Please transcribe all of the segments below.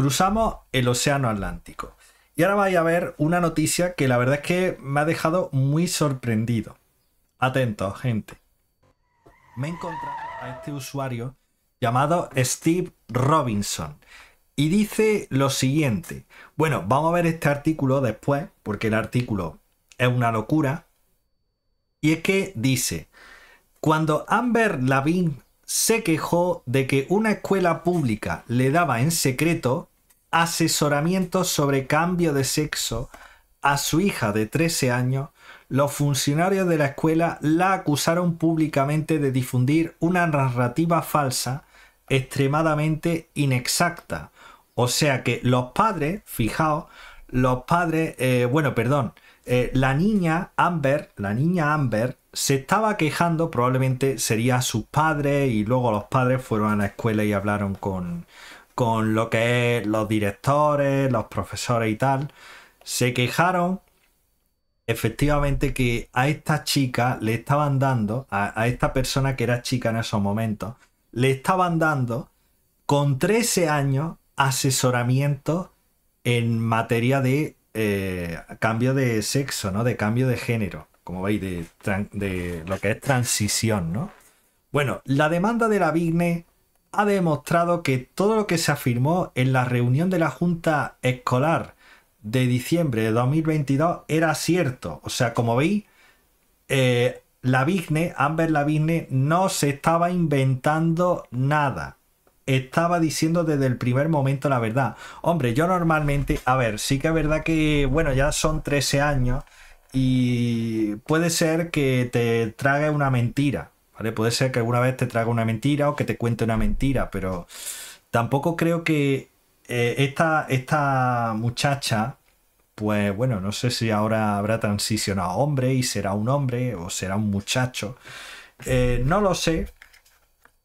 Cruzamos el Océano Atlántico. Y ahora vais a ver una noticia que la verdad es que me ha dejado muy sorprendido. Atentos, gente. Me he encontrado a este usuario llamado Steve Robinson y dice lo siguiente. Bueno, vamos a ver este artículo después, porque el artículo es una locura. Y es que dice, cuando Amber Lavin se quejó de que una escuela pública le daba en secreto asesoramiento sobre cambio de sexo a su hija de 13 años, los funcionarios de la escuela la acusaron públicamente de difundir una narrativa falsa extremadamente inexacta. O sea que los padres, fijaos, los padres, eh, bueno, perdón, eh, la niña Amber, la niña Amber se estaba quejando, probablemente sería su padre y luego los padres fueron a la escuela y hablaron con, con lo que es los directores, los profesores y tal, se quejaron efectivamente que a esta chica le estaban dando, a, esta persona que era chica en esos momentos, le estaban dando con 13 años asesoramiento en materia de eh, cambio de sexo, ¿no? De cambio de género, como veis, de, lo que es transición, ¿no? Bueno, la demanda de la Bigne ha demostrado que todo lo que se afirmó en la reunión de la Junta Escolar de diciembre de 2022 era cierto. O sea, como veis, eh, la Vigne, Amber Lavigne, no se estaba inventando nada. Estaba diciendo desde el primer momento la verdad. Hombre, yo normalmente, a ver, sí que es verdad que, bueno, ya son 13 años y puede ser que te trague una mentira. Puede ser que alguna vez te traga una mentira o que te cuente una mentira, pero tampoco creo que eh, esta, esta muchacha, pues bueno, no sé si ahora habrá transicionado a hombre y será un hombre o será un muchacho. Eh, no lo sé,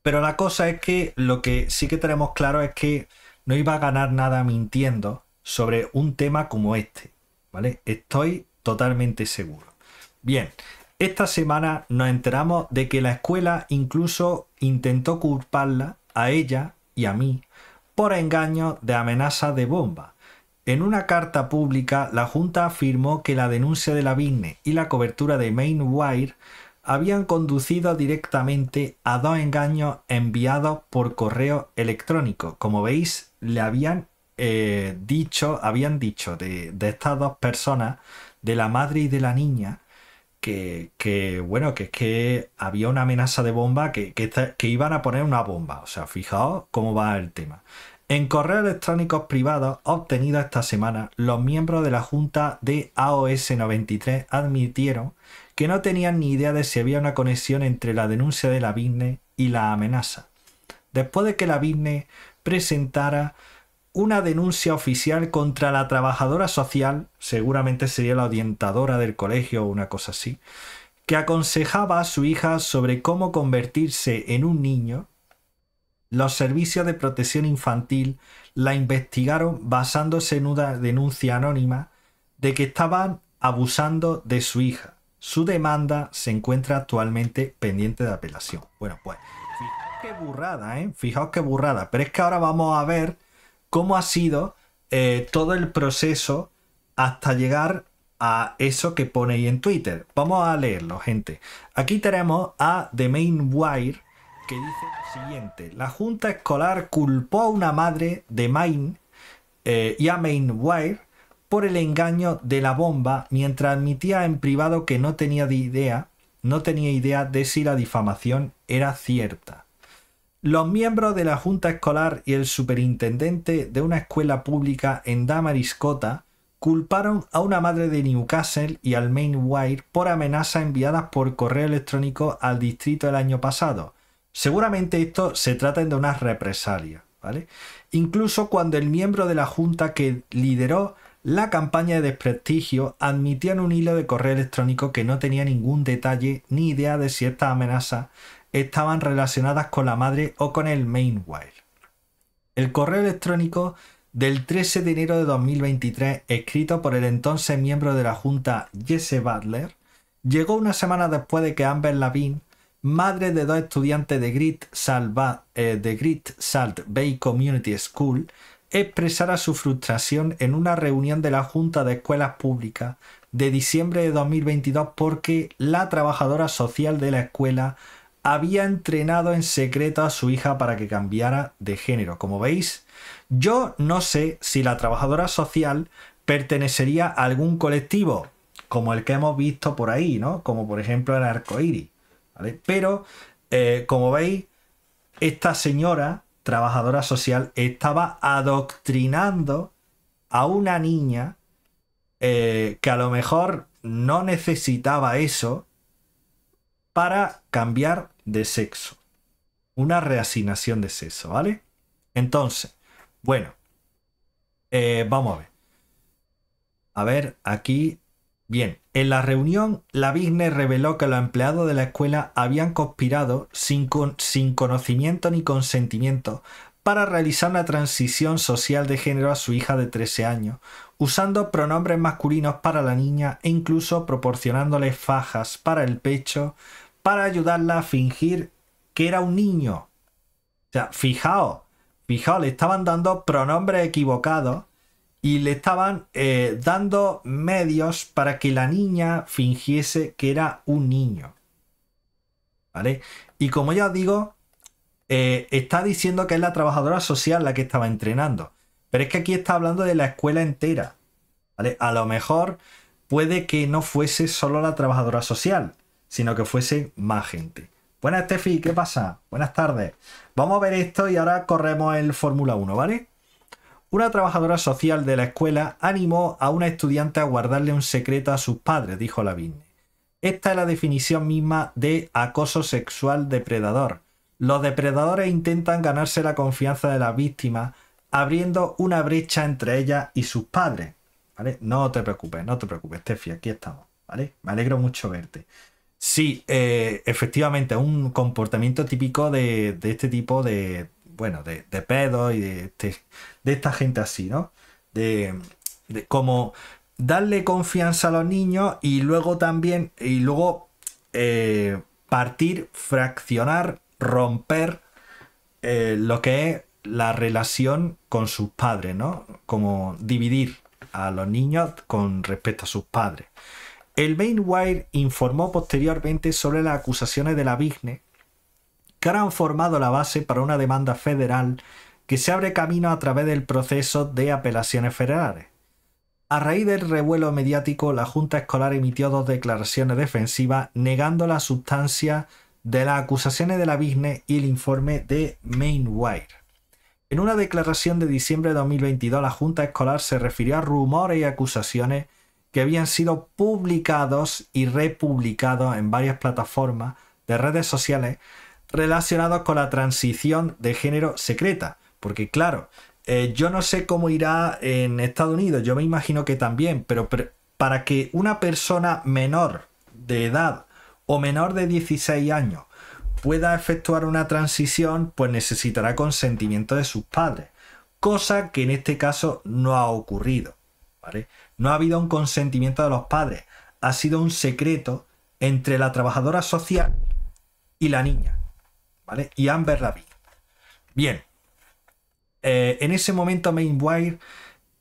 pero la cosa es que lo que sí que tenemos claro es que no iba a ganar nada mintiendo sobre un tema como este, ¿vale? Estoy totalmente seguro. Bien, esta semana nos enteramos de que la escuela incluso intentó culparla a ella y a mí por engaños de amenaza de bomba. En una carta pública, la Junta afirmó que la denuncia de la Vigne y la cobertura de Mainwire habían conducido directamente a dos engaños enviados por correo electrónico. Como veis, le habían eh, dicho, habían dicho de estas dos personas, de la madre y de la niña, que, bueno, que es que había una amenaza de bomba que, que, iban a poner una bomba. O sea, fijaos cómo va el tema. En correos electrónicos privados obtenidos esta semana, los miembros de la junta de AOS 93 admitieron que no tenían ni idea de si había una conexión entre la denuncia de la Bisne y la amenaza. Después de que la Bisne presentara una denuncia oficial contra la trabajadora social, seguramente sería la orientadora del colegio o una cosa así, que aconsejaba a su hija sobre cómo convertirse en un niño, los servicios de protección infantil la investigaron basándose en una denuncia anónima de que estaban abusando de su hija. Su demanda se encuentra actualmente pendiente de apelación. Bueno, pues, fijaos qué burrada, ¿eh? Fijaos qué burrada. Pero es que ahora vamos a ver cómo ha sido eh, todo el proceso hasta llegar a eso que pone ahí en Twitter. Vamos a leerlo, gente. Aquí tenemos a The Main Wire que dice lo siguiente. La Junta Escolar culpó a una madre de Main eh, y a Main Wire por el engaño de la bomba mientras admitía en privado que no tenía idea, no tenía idea de si la difamación era cierta. Los miembros de la Junta Escolar y el superintendente de una escuela pública en Damariscota culparon a una madre de Newcastle y al Wire por amenazas enviadas por correo electrónico al distrito el año pasado. Seguramente esto se trata de una represalia. ¿vale? Incluso cuando el miembro de la Junta que lideró la campaña de desprestigio admitió en un hilo de correo electrónico que no tenía ningún detalle ni idea de si estas amenazas estaban relacionadas con la madre o con el mainwire. El correo electrónico del 13 de enero de 2023, escrito por el entonces miembro de la Junta Jesse Butler, llegó una semana después de que Amber Lavin, madre de dos estudiantes de Grit eh, de Salt Bay Community School, expresara su frustración en una reunión de la Junta de Escuelas Públicas de diciembre de 2022 porque la trabajadora social de la escuela había entrenado en secreto a su hija para que cambiara de género. Como veis, yo no sé si la trabajadora social pertenecería a algún colectivo, como el que hemos visto por ahí, ¿no? Como por ejemplo el arcoíris, ¿vale? Pero, eh, como veis, esta señora, trabajadora social, estaba adoctrinando a una niña eh, que a lo mejor no necesitaba eso para cambiar de sexo. Una reasignación de sexo, ¿vale? Entonces, bueno, eh, vamos a ver. A ver, aquí. Bien, en la reunión, la Bigne reveló que los empleados de la escuela habían conspirado sin, sin conocimiento ni consentimiento para realizar una transición social de género a su hija de 13 años, usando pronombres masculinos para la niña e incluso proporcionándole fajas para el pecho para ayudarla a fingir que era un niño. O sea, fijaos, fijaos, le estaban dando pronombres equivocados y le estaban eh, dando medios para que la niña fingiese que era un niño. ¿Vale? Y como ya os digo, eh, está diciendo que es la trabajadora social la que estaba entrenando. Pero es que aquí está hablando de la escuela entera. ¿vale? A lo mejor puede que no fuese solo la trabajadora social sino que fuese más gente. Buenas, Tefi, ¿qué pasa? Buenas tardes. Vamos a ver esto y ahora corremos el Fórmula 1, ¿vale? Una trabajadora social de la escuela animó a una estudiante a guardarle un secreto a sus padres, dijo Lavigne. Esta es la definición misma de acoso sexual depredador. Los depredadores intentan ganarse la confianza de las víctimas abriendo una brecha entre ellas y sus padres. ¿Vale? No te preocupes, no te preocupes, Tefi, aquí estamos. ¿Vale? Me alegro mucho verte. Sí, eh, efectivamente, un comportamiento típico de, este tipo de, bueno, de, pedos y este, de, esta gente así, ¿no? De, como darle confianza a los niños y luego también, y luego eh, partir, fraccionar, romper eh, lo que es la relación con sus padres, ¿no? Como dividir a los niños con respecto a sus padres. El Mainwire informó posteriormente sobre las acusaciones de la BISNE que ahora han formado la base para una demanda federal que se abre camino a través del proceso de apelaciones federales. A raíz del revuelo mediático, la Junta Escolar emitió dos declaraciones defensivas negando la sustancia de las acusaciones de la BISNE y el informe de Mainwire. En una declaración de diciembre de 2022, la Junta Escolar se refirió a rumores y acusaciones que habían sido publicados y republicados en varias plataformas de redes sociales relacionados con la transición de género secreta. Porque claro, eh, yo no sé cómo irá en Estados Unidos, yo me imagino que también, pero para que una persona menor de edad o menor de 16 años pueda efectuar una transición, pues necesitará consentimiento de sus padres, cosa que en este caso no ha ocurrido. ¿vale? No ha habido un consentimiento de los padres. Ha sido un secreto entre la trabajadora social y la niña. ¿Vale? Y Amber david Bien. Eh, en ese momento Mainwire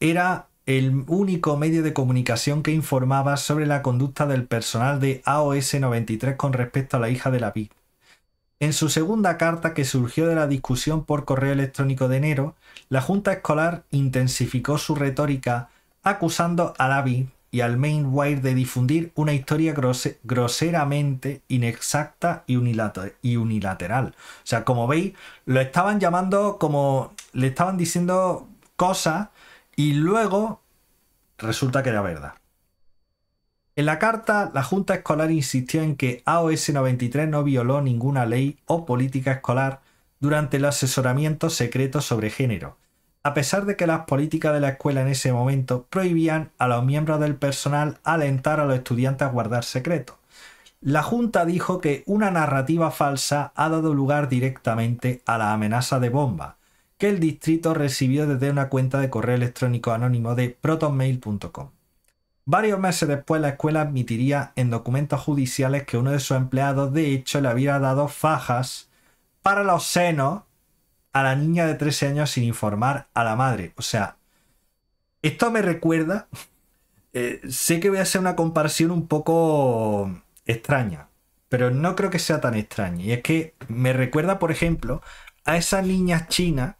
era el único medio de comunicación que informaba sobre la conducta del personal de AOS 93 con respecto a la hija de la vi. En su segunda carta que surgió de la discusión por correo electrónico de enero, la Junta Escolar intensificó su retórica acusando a David y al Mainwire de difundir una historia groseramente inexacta y, y, unilateral. O sea, como veis, lo estaban llamando como le estaban diciendo cosas y luego resulta que era verdad. En la carta, la Junta Escolar insistió en que AOS 93 no violó ninguna ley o política escolar durante el asesoramiento secreto sobre género a pesar de que las políticas de la escuela en ese momento prohibían a los miembros del personal alentar a los estudiantes a guardar secretos. La Junta dijo que una narrativa falsa ha dado lugar directamente a la amenaza de bomba, que el distrito recibió desde una cuenta de correo electrónico anónimo de protonmail.com. Varios meses después la escuela admitiría en documentos judiciales que uno de sus empleados de hecho le había dado fajas para los senos a la niña de 13 años sin informar a la madre. O sea, esto me recuerda, eh, sé que voy a hacer una comparación un poco extraña, pero no creo que sea tan extraña. Y es que me recuerda, por ejemplo, a esas niñas chinas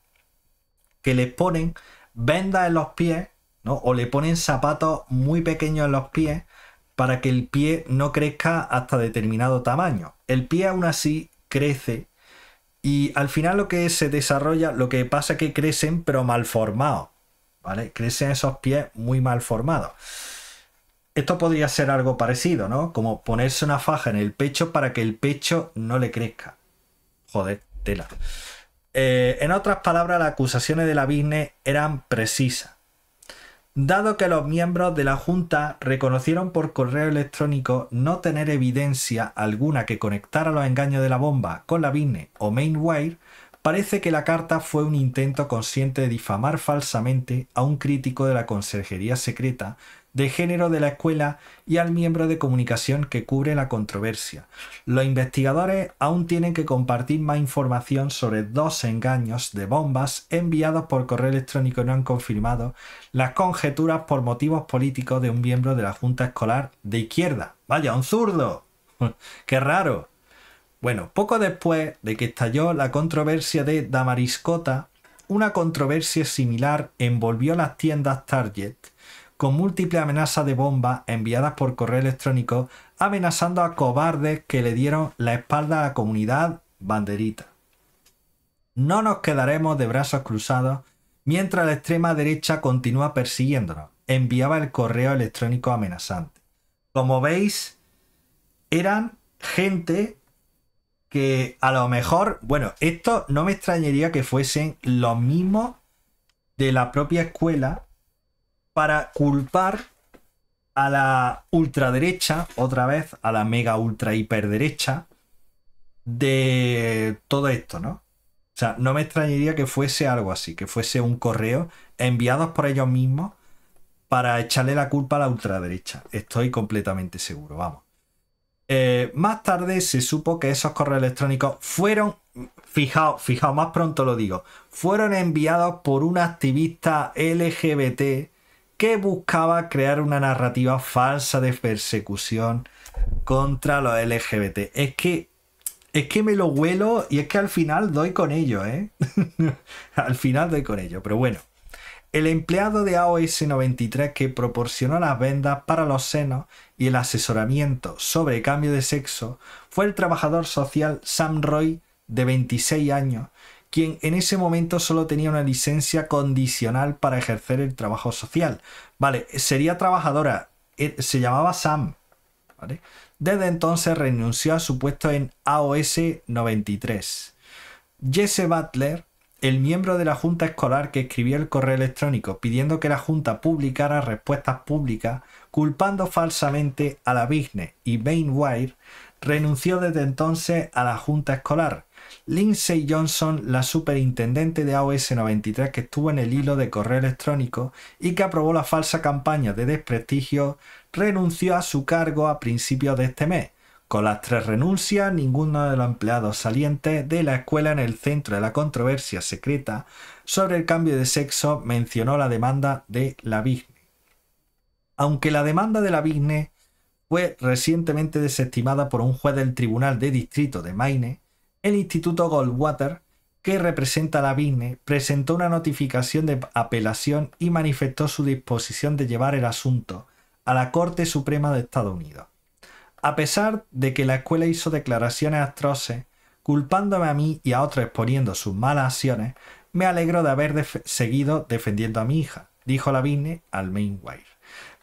que les ponen vendas en los pies, ¿no? O le ponen zapatos muy pequeños en los pies para que el pie no crezca hasta determinado tamaño. El pie aún así crece y al final lo que se desarrolla, lo que pasa es que crecen pero mal formados, ¿vale? Crecen esos pies muy mal formados. Esto podría ser algo parecido, ¿no? Como ponerse una faja en el pecho para que el pecho no le crezca. Joder, tela. Eh, en otras palabras, las acusaciones de la Bisne eran precisas. Dado que los miembros de la Junta reconocieron por correo electrónico no tener evidencia alguna que conectara los engaños de la bomba con la Vine o Mainwire, parece que la carta fue un intento consciente de difamar falsamente a un crítico de la Consejería Secreta de género de la escuela y al miembro de comunicación que cubre la controversia. Los investigadores aún tienen que compartir más información sobre dos engaños de bombas enviados por correo electrónico y no han confirmado las conjeturas por motivos políticos de un miembro de la Junta Escolar de izquierda. Vaya, un zurdo. Qué raro. Bueno, poco después de que estalló la controversia de Damariscota, una controversia similar envolvió las tiendas Target con múltiples amenazas de bombas enviadas por correo electrónico amenazando a cobardes que le dieron la espalda a la comunidad banderita. No nos quedaremos de brazos cruzados mientras la extrema derecha continúa persiguiéndonos, enviaba el correo electrónico amenazante. Como veis, eran gente que a lo mejor, bueno, esto no me extrañaría que fuesen los mismos de la propia escuela para culpar a la ultraderecha, otra vez, a la mega ultra hiperderecha, de todo esto, ¿no? O sea, no me extrañaría que fuese algo así, que fuese un correo enviado por ellos mismos para echarle la culpa a la ultraderecha. Estoy completamente seguro, vamos. Eh, más tarde se supo que esos correos electrónicos fueron, fijaos, fijaos, más pronto lo digo, fueron enviados por un activista LGBT buscaba crear una narrativa falsa de persecución contra los LGBT. Es que es que me lo huelo y es que al final doy con ello, ¿eh? al final doy con ello, pero bueno. El empleado de AOS 93 que proporcionó las vendas para los senos y el asesoramiento sobre cambio de sexo fue el trabajador social Sam Roy, de 26 años, quien en ese momento solo tenía una licencia condicional para ejercer el trabajo social. Vale, sería trabajadora, eh, se llamaba Sam. Desde entonces renunció a su puesto en AOS 93. Jesse Butler, el miembro de la Junta Escolar que escribió el correo electrónico pidiendo que la Junta publicara respuestas públicas, culpando falsamente a la Bigne y Bainwire, renunció desde entonces a la Junta Escolar Lindsay Johnson, la superintendente de AOS 93 que estuvo en el hilo de correo electrónico y que aprobó la falsa campaña de desprestigio, renunció a su cargo a principios de este mes. Con las tres renuncias, ninguno de los empleados salientes de la escuela en el centro de la controversia secreta sobre el cambio de sexo mencionó la demanda de la Bigne. Aunque la demanda de la Bigne fue recientemente desestimada por un juez del Tribunal de Distrito de Maine, el Instituto Goldwater, que representa a la presentó una notificación de apelación y manifestó su disposición de llevar el asunto a la Corte Suprema de Estados Unidos. A pesar de que la escuela hizo declaraciones atroces, culpándome a mí y a otros exponiendo sus malas acciones, me alegro de haber seguido defendiendo a mi hija, dijo la Lavigne al Mainwire.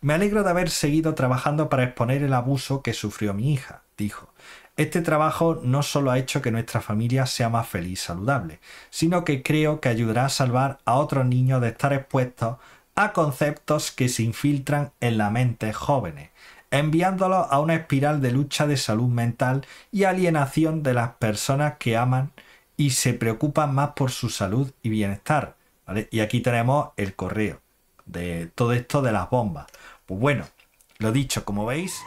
Me alegro de haber seguido trabajando para exponer el abuso que sufrió mi hija, dijo. Este trabajo no solo ha hecho que nuestra familia sea más feliz y saludable, sino que creo que ayudará a salvar a otros niños de estar expuestos a conceptos que se infiltran en la mente jóvenes, enviándolos a una espiral de lucha de salud mental y alienación de las personas que aman y se preocupan más por su salud y bienestar. Y aquí tenemos el correo de todo esto de las bombas. Pues bueno, lo dicho, como veis,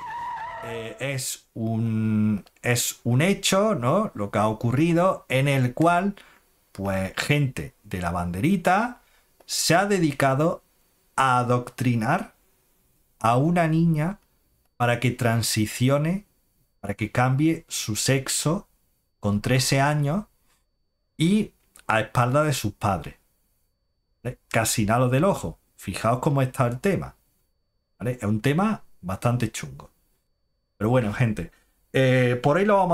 eh, es, un, es un hecho, ¿no? Lo que ha ocurrido en el cual, pues, gente de la banderita se ha dedicado a adoctrinar a una niña para que transicione, para que cambie su sexo con 13 años y a espalda de sus padres. Casi nada del ojo. Fijaos cómo está el tema. Es un tema bastante chungo. Pero bueno, gente, eh, por ahí lo vamos